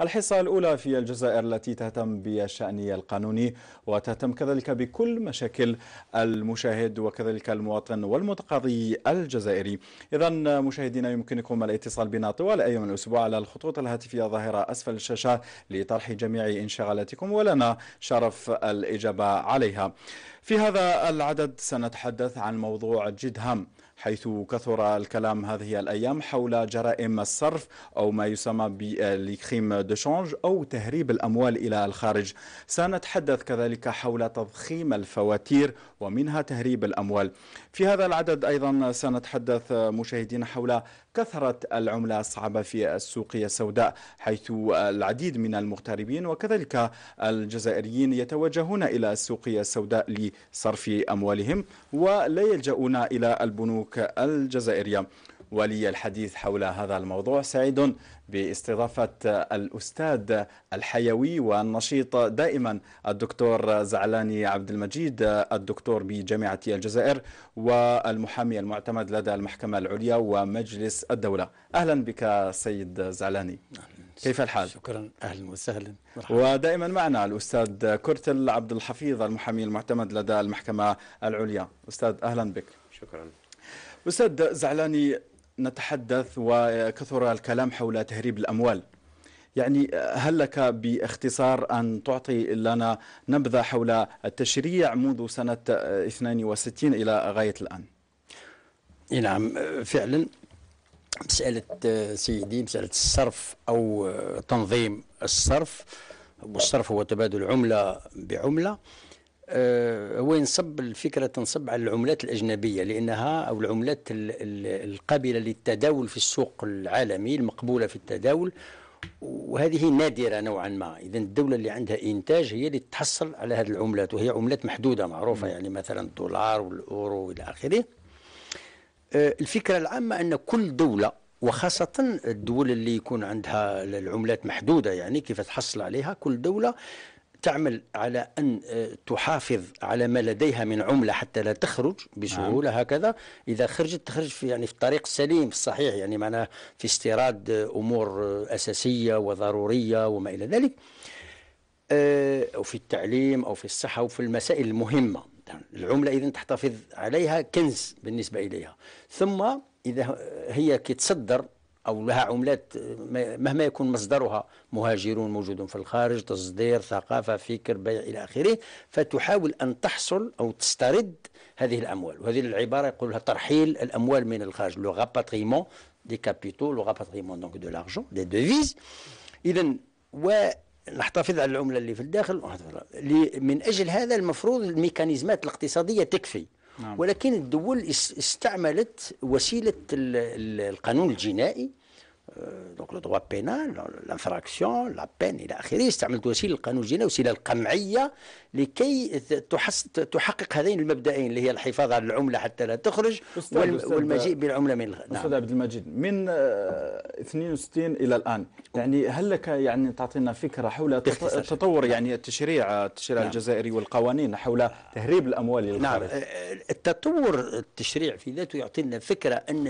الحصة الأولى في الجزائر التي تهتم بالشأن القانوني وتهتم كذلك بكل مشاكل المشاهد وكذلك المواطن والمتقاضي الجزائري إذا مشاهدينا يمكنكم الاتصال بنا طوال أيام الأسبوع على الخطوط الهاتفية ظاهرة أسفل الشاشة لطرح جميع انشغالاتكم ولنا شرف الإجابة عليها في هذا العدد سنتحدث عن موضوع جد هام حيث كثر الكلام هذه الأيام حول جرائم الصرف أو ما يسمى بالكريم شونج أو تهريب الأموال إلى الخارج سنتحدث كذلك حول تضخيم الفواتير ومنها تهريب الأموال في هذا العدد أيضا سنتحدث مشاهدين حول كثرة العملة الصعبة في السوقية السوداء حيث العديد من المغتربين وكذلك الجزائريين يتوجهون إلى السوقية السوداء لصرف أموالهم ولا يلجؤون إلى البنوك الجزائرية ولي الحديث حول هذا الموضوع سعيد باستضافة الأستاذ الحيوي والنشيط دائما الدكتور زعلاني عبد المجيد الدكتور بجامعة الجزائر والمحامي المعتمد لدى المحكمة العليا ومجلس الدولة أهلا بك سيد زعلاني كيف الحال؟ شكرا اهلا وسهلا ودائما معنا الاستاذ كرتل عبد الحفيظ المحامي المعتمد لدى المحكمه العليا استاذ اهلا بك شكرا استاذ زعلاني نتحدث وكثر الكلام حول تهريب الأموال يعني هل لك باختصار أن تعطي لنا نبذة حول التشريع منذ سنة 62 إلى غاية الآن نعم فعلا مسألة سيدي مسألة الصرف أو تنظيم الصرف والصرف هو تبادل عملة بعملة هو آه، ينصب الفكرة تنصب على العملات الأجنبية لأنها أو العملات القابلة للتداول في السوق العالمي المقبولة في التداول وهذه نادرة نوعا ما إذا الدولة اللي عندها إنتاج هي اللي تحصل على هذه العملات وهي عملات محدودة معروفة يعني مثلا الدولار والأورو إلى آخره آه، الفكرة العامة أن كل دولة وخاصة الدول اللي يكون عندها العملات محدودة يعني كيف تحصل عليها كل دولة تعمل على أن آه، تحافظ على ما لديها من عملة حتى لا تخرج بسهولة نعم. هكذا إذا خرجت تخرج في يعني في الطريق السليم الصحيح يعني معناه في استيراد آه، أمور آه، أساسية وضرورية وما إلى ذلك أو في التعليم أو في الصحة أو في المسائل المهمة العملة إذا تحتفظ عليها كنز بالنسبة إليها ثم إذا هي كتصدر أو لها عملات مهما يكون مصدرها مهاجرون موجودون في الخارج تصدير ثقافة فكر بيع إلى آخره فتحاول أن تحصل أو تسترد هذه الأموال وهذه العبارة يقولها ترحيل الأموال من الخارج لو غاباتريمون دي كابيتو لو غاباتريمون دونك دو لارجون دي دوفيز إذا نحتفظ على العمله اللي في الداخل من اجل هذا المفروض الميكانيزمات الاقتصاديه تكفي نعم. ولكن الدول استعملت وسيلة القانون الجنائي دونك لو دوا بينال لانفراكسيون لا بين الى اخره استعملت وسيله القانون الجنائي وسيله القمعيه لكي تحقق هذين المبدئين اللي هي الحفاظ على العمله حتى لا تخرج والمجيء بالعمله من الخارج نعم. استاذ عبد المجيد من 62 آه، الى الان يعني هل لك يعني تعطينا فكره حول تطور نعم. يعني التشريع التشريع نعم. الجزائري والقوانين حول تهريب الاموال للخارج نعم آه، التطور التشريع في ذاته يعطينا فكره ان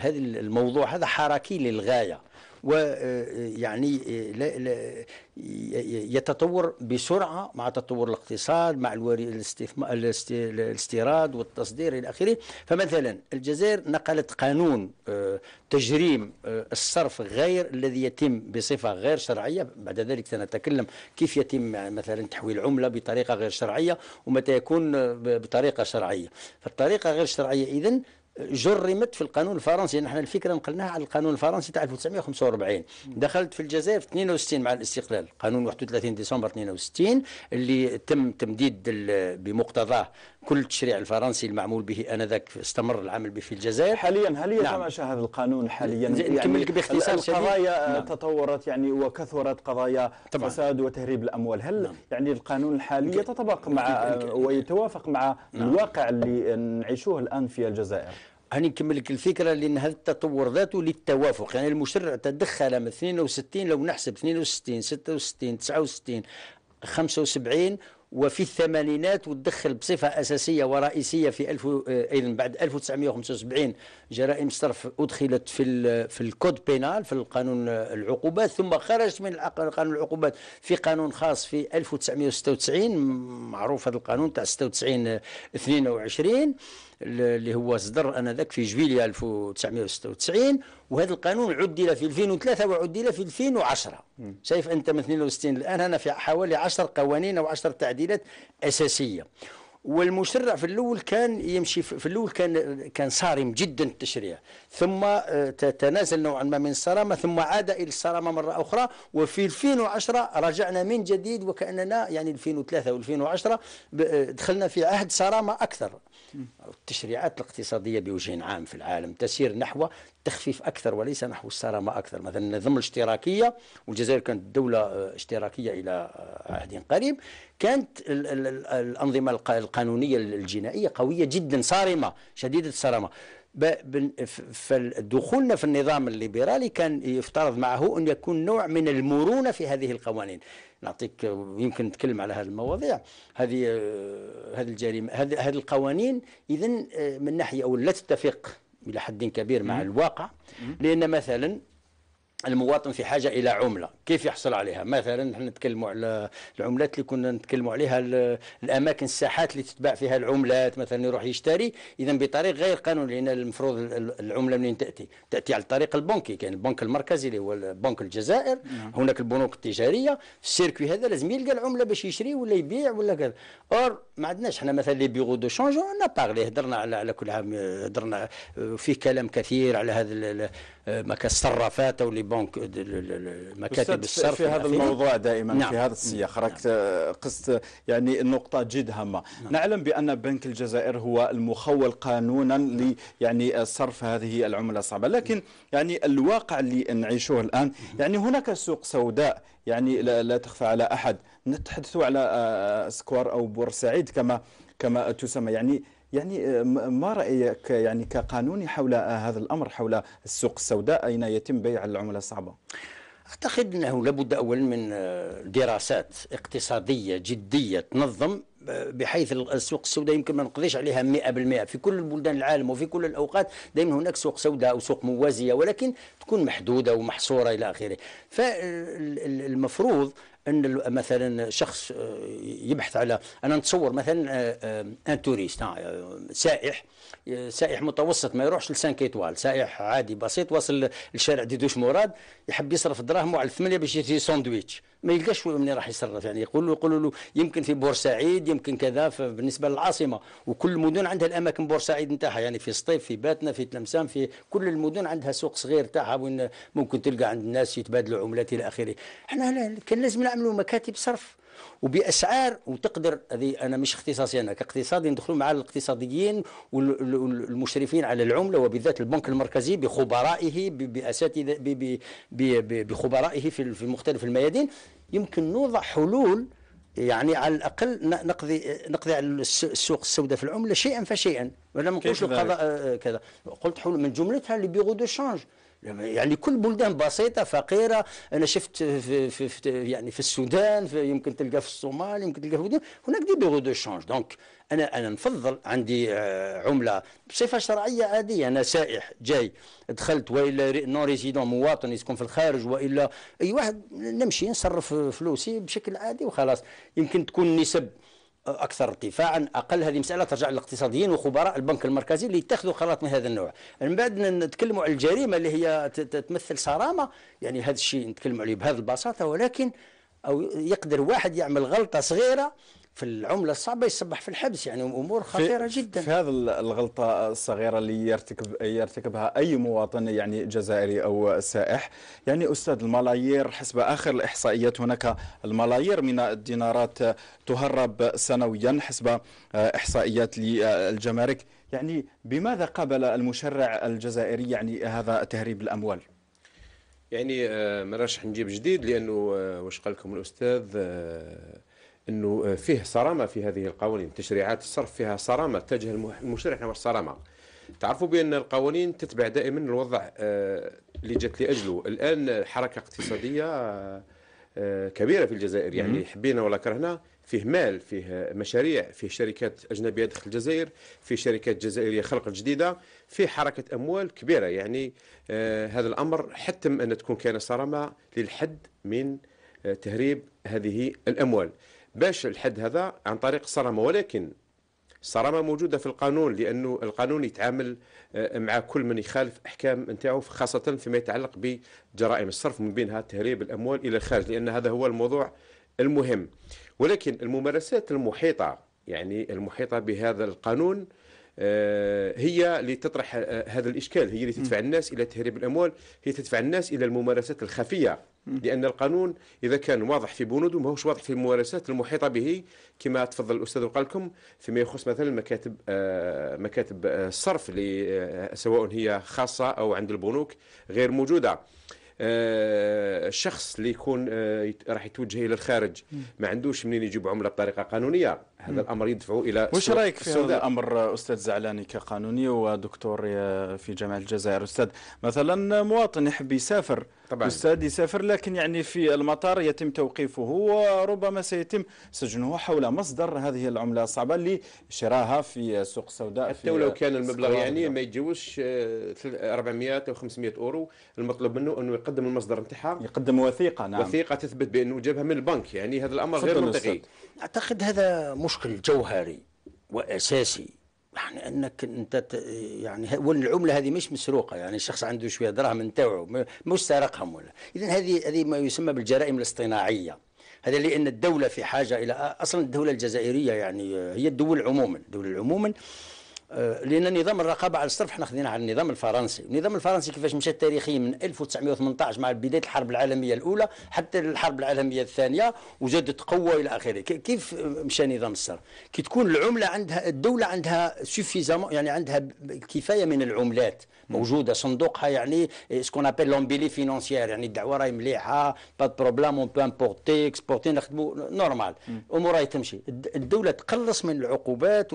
هذا الموضوع هذا حركي للغايه ويعني آه، آه، آه، يتطور بسرعة مع تطور الاقتصاد مع الاستيراد والتصدير إلى آخره فمثلا الجزائر نقلت قانون تجريم الصرف غير الذي يتم بصفة غير شرعية بعد ذلك سنتكلم كيف يتم مثلا تحويل عملة بطريقة غير شرعية ومتى يكون بطريقة شرعية فالطريقة غير شرعية إذن جرمت في القانون الفرنسي نحن الفكره نقلناها على القانون الفرنسي تاع 1945 دخلت في الجزائر في 62 مع الاستقلال قانون 31 ديسمبر 62 اللي تم تمديد بمقتضاه كل التشريع الفرنسي المعمول به انذاك استمر العمل به في الجزائر حاليا هل يتماشى نعم. هذا القانون حاليا يعني باختصار القضايا نعم. تطورت يعني وكثرت قضايا طبعا. فساد وتهريب الاموال هل نعم. يعني القانون الحالي يتطابق مع ويتوافق مع نعم. الواقع اللي نعيشوه الان في الجزائر هاني نكمل لك الفكره لان هذا التطور ذاته للتوافق يعني المشرع تدخل من 62 لو نحسب 62 66 69 75 وفي الثمانينات وتدخل بصفة أساسية ورئيسية في ألف آه، أيضا بعد 1975 جرائم الصرف أدخلت في في الكود بينال في القانون آه، العقوبات ثم خرجت من قانون العقوبات في قانون خاص في 1996 معروف هذا القانون تاع 96 22 اللي هو صدر انا ذاك في جويليه 1996 وهذا القانون عدل في 2003 وعدل في 2010 شايف انت من 62 الان انا في حوالي 10 قوانين او 10 تعديلات اساسيه والمشرع في الاول كان يمشي في الاول كان كان صارم جدا التشريع ثم آه، تنازل نوعا ما من الصرامه ثم عاد الى الصرامه مره اخرى وفي 2010 رجعنا من جديد وكاننا يعني 2003 و2010 آه، دخلنا في عهد صرامه اكثر التشريعات الاقتصاديه بوجه عام في العالم تسير نحو تخفيف اكثر وليس نحو الصرامه اكثر مثلا النظم الاشتراكيه والجزائر كانت دوله آه، اشتراكيه الى عهد قريب كانت الانظمه القائمه القانونية الجنائية قوية جدا صارمة شديدة الصرامة فدخولنا في النظام الليبرالي كان يفترض معه أن يكون نوع من المرونة في هذه القوانين نعطيك يمكن نتكلم على هذه المواضيع هذه هذه الجريمه هذه هذه القوانين اذا آه، من ناحيه او لا تتفق الى حد كبير مع الواقع لان مثلا المواطن في حاجه الى عمله كيف يحصل عليها مثلا نحن نتكلموا على العملات اللي كنا نتكلموا عليها الاماكن الساحات اللي تتباع فيها العملات مثلا يروح يشتري اذا بطريق غير قانوني لان المفروض العمله منين تاتي تاتي على الطريق البنكي كان البنك المركزي اللي هو بنك الجزائر نعم. هناك البنوك التجاريه السيركوي هذا لازم يلقى العمله باش يشري ولا يبيع ولا كذا اور ما عندناش حنا مثلا لي بيرو دو شونجون انا باغلي هضرنا على على كل عام هضرنا آه، في كلام كثير على هذا مكا الصرافات او لي بنك مكاتب الصرف في هذا الموضوع دائما نعم. في هذا السياق راك نعم. آه، قست يعني نقطة جد هامة نعم. نعلم بأن بنك الجزائر هو المخول قانونا نعم. يعني آه، صرف هذه العملة الصعبة لكن يعني الواقع اللي نعيشه الآن يعني هناك سوق سوداء يعني لا, لا تخفى على أحد نتحدث على آه، آه، سكوار أو بورسعيد كما كما تسمى يعني يعني آه، ما رأيك يعني كقانوني حول هذا الأمر حول السوق السوداء أين يتم بيع العملة الصعبة؟ أعتقد أنه لابد أولا من دراسات اقتصادية جدية تنظم بحيث السوق السوداء يمكن ما نقضيش عليها 100% في كل بلدان العالم وفي كل الاوقات دائما هناك سوق سوداء او سوق موازيه ولكن تكون محدوده ومحصوره الى اخره فالمفروض ان مثلا شخص آه، يبحث على انا نتصور مثلا آه، آه، ان توريست سائح سائح متوسط ما يروحش لسانك كيتوال سائح عادي بسيط واصل لشارع ديدوش مراد يحب يصرف دراهمه على الثمانيه باش يشري ساندويتش ما يلقاش وين راح يصرف يعني له يقولوا له يمكن في بورسعيد يمكن كذا بالنسبه للعاصمه وكل المدن عندها الاماكن بورسعيد نتاعها يعني في سطيف في باتنا في تلمسان في كل المدن عندها سوق صغير تاعها وين ممكن تلقى عند الناس يتبادلوا عملات الى اخره احنا كان لازم نعملوا مكاتب صرف وباسعار وتقدر هذه انا مش اختصاصي انا كاقتصادي ندخلوا مع الاقتصاديين والمشرفين على العمله وبالذات البنك المركزي بخبرائه باساتذه بخبرائه في مختلف الميادين يمكن نوضع حلول يعني على الاقل نقضي نقضي على السوق السوداء في العمله شيئا فشيئا ولا ما نقولش القضاء آه، كذا قلت حلول من جملتها لي بيرو دو شانج يعني كل بلدان بسيطة فقيرة أنا شفت في, في, في يعني في السودان في يمكن تلقى في الصومال يمكن تلقى في هناك دي بيرو دو شانج دونك أنا أنا نفضل عندي آه، عملة بصفة شرعية عادية أنا سائح جاي دخلت وإلا نون ريزيدون مواطن يسكن في الخارج وإلا أي واحد نمشي نصرف فلوسي بشكل عادي وخلاص يمكن تكون نسب اكثر ارتفاعا اقل هذه مساله ترجع للاقتصاديين وخبراء البنك المركزي اللي يتخذوا قرارات من هذا النوع من بعد نتكلموا على الجريمه اللي هي تمثل صرامه يعني هذا الشيء نتكلموا عليه بهذه البساطه ولكن او يقدر واحد يعمل غلطه صغيره في العمله الصعبه يصبح في الحبس يعني امور خطيره في جدا في هذه الغلطه الصغيره اللي يرتكب يرتكبها اي مواطن يعني جزائري او سائح يعني استاذ الملايير حسب اخر الاحصائيات هناك الملايير من الدينارات تهرب سنويا حسب احصائيات للجمارك يعني بماذا قبل المشرع الجزائري يعني هذا تهريب الاموال؟ يعني آه، ما راش نجيب جديد لانه آه، واش قال لكم الاستاذ آه، انه آه، فيه صرامه في هذه القوانين تشريعات الصرف فيها صرامه اتجه المشرع نحو الصرامه تعرفوا بان القوانين تتبع دائما الوضع آه، اللي جت لاجله الان حركه اقتصاديه آه، كبيره في الجزائر يعني حبينا ولا كرهنا فيه مال فيه مشاريع فيه شركات اجنبيه داخل الجزائر فيه شركات جزائريه خلقت جديده فيه حركه اموال كبيره يعني هذا الامر حتم ان تكون كان صرامه للحد من تهريب هذه الاموال باش الحد هذا عن طريق الصرامه ولكن الصرامه موجوده في القانون لانه القانون يتعامل آه، مع كل من يخالف احكام نتاعو خاصه فيما يتعلق بجرائم الصرف من بينها تهريب الاموال الى الخارج لان هذا هو الموضوع المهم ولكن الممارسات المحيطه يعني المحيطه بهذا القانون آه، هي اللي تطرح آه، هذا الاشكال هي اللي تدفع الناس الى تهريب الاموال هي تدفع الناس الى الممارسات الخفيه لان القانون اذا كان واضح في بنوده ماهوش واضح في الممارسات المحيطه به كما تفضل الاستاذ وقال لكم فيما يخص مثلا مكاتب آه، مكاتب آه، الصرف اللي آه، سواء هي خاصه او عند البنوك غير موجوده الشخص اللي يكون راح يتوجه الى الخارج ما عندوش منين يجيب عمله بطريقه قانونيه هذا الامر يدفع الى وش رايك في هذا الامر استاذ زعلاني كقانوني ودكتور في جامعه الجزائر استاذ مثلا مواطن يحب يسافر طبعا استاذ يسافر لكن يعني في المطار يتم توقيفه وربما سيتم سجنه حول مصدر هذه العمله الصعبه اللي شراها في السوق السوداء حتى ولو كان المبلغ يعني ما يتجاوزش 400 آه، او 500 اورو المطلوب منه انه يقدم المصدر نتاعها يقدم وثيقه نعم وثيقه تثبت بانه جابها من البنك يعني هذا الامر غير منطقي اعتقد هذا مشكل جوهري واساسي يعني انك انت يعني والعمله هذه مش مسروقه يعني الشخص عنده شويه دراهم نتاعو مش سرقهم ولا اذا هذه هذه ما يسمى بالجرائم الاصطناعيه هذا لان الدوله في حاجه الى اصلا الدوله الجزائريه يعني هي الدول عموما الدول عموما لان نظام الرقابه على الصرف احنا خدينا على النظام الفرنسي النظام الفرنسي كيفاش مشى تاريخيا من 1918 مع بدايه الحرب العالميه الاولى حتى الحرب العالميه الثانيه وزادت قوه الى اخره كيف مشى نظام الصرف كي تكون العمله عندها الدوله عندها سوفيزامون يعني عندها كفايه من العملات موجوده صندوقها يعني سكون ابل لومبيلي فينونسيير يعني الدعوه راهي مليحه با بروبلام اون بو امبورتي اكسبورتي نخدمو نورمال راهي تمشي الدوله تقلص من العقوبات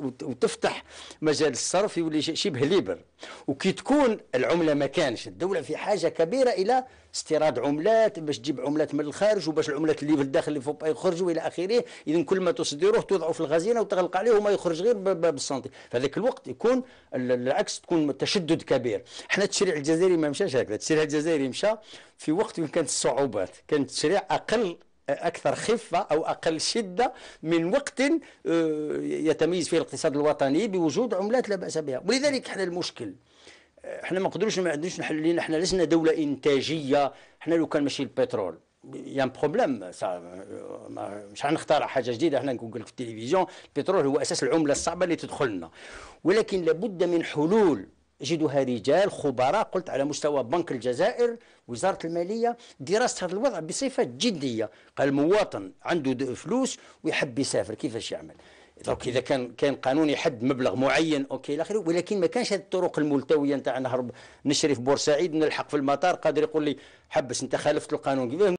وتفتح مجال الصرف يولي شبه ليبر وكي تكون العمله ما كانش الدوله في حاجه كبيره الى استيراد عملات باش تجيب عملات من الخارج وباش العملات اللي في الداخل اللي فوق يخرجوا الى اخره اذا كل ما تصدروه توضعوا في الخزينه وتغلق عليه وما يخرج غير بالسنتي فذاك الوقت يكون العكس تكون تشدد كبير احنا التشريع الجزائري ما مشاش هكذا التشريع الجزائري مشى في وقت كانت الصعوبات كان التشريع اقل أكثر خفة أو أقل شدة من وقت آه، يتميز فيه الاقتصاد الوطني بوجود عملات لا بأس بها ولذلك احنا المشكل آه، احنا ما نقدروش ما عندناش نحل لنا احنا لسنا دولة إنتاجية احنا لو كان ماشي البترول يان بروبليم مش حنخترع حاجه جديده احنا نقول في التلفزيون البترول هو اساس العمله الصعبه اللي تدخلنا ولكن لابد من حلول يجدها رجال خبراء قلت على مستوى بنك الجزائر وزاره الماليه دراسه هذا الوضع بصفه جديه قال مواطن عنده فلوس ويحب يسافر كيفاش يعمل دونك اذا كان كان قانون يحد مبلغ معين اوكي الى اخره ولكن ما كانش هذه الطرق الملتويه نتاع نهرب نشري في بورسعيد نلحق في المطار قادر يقول لي حبس انت خالفت القانون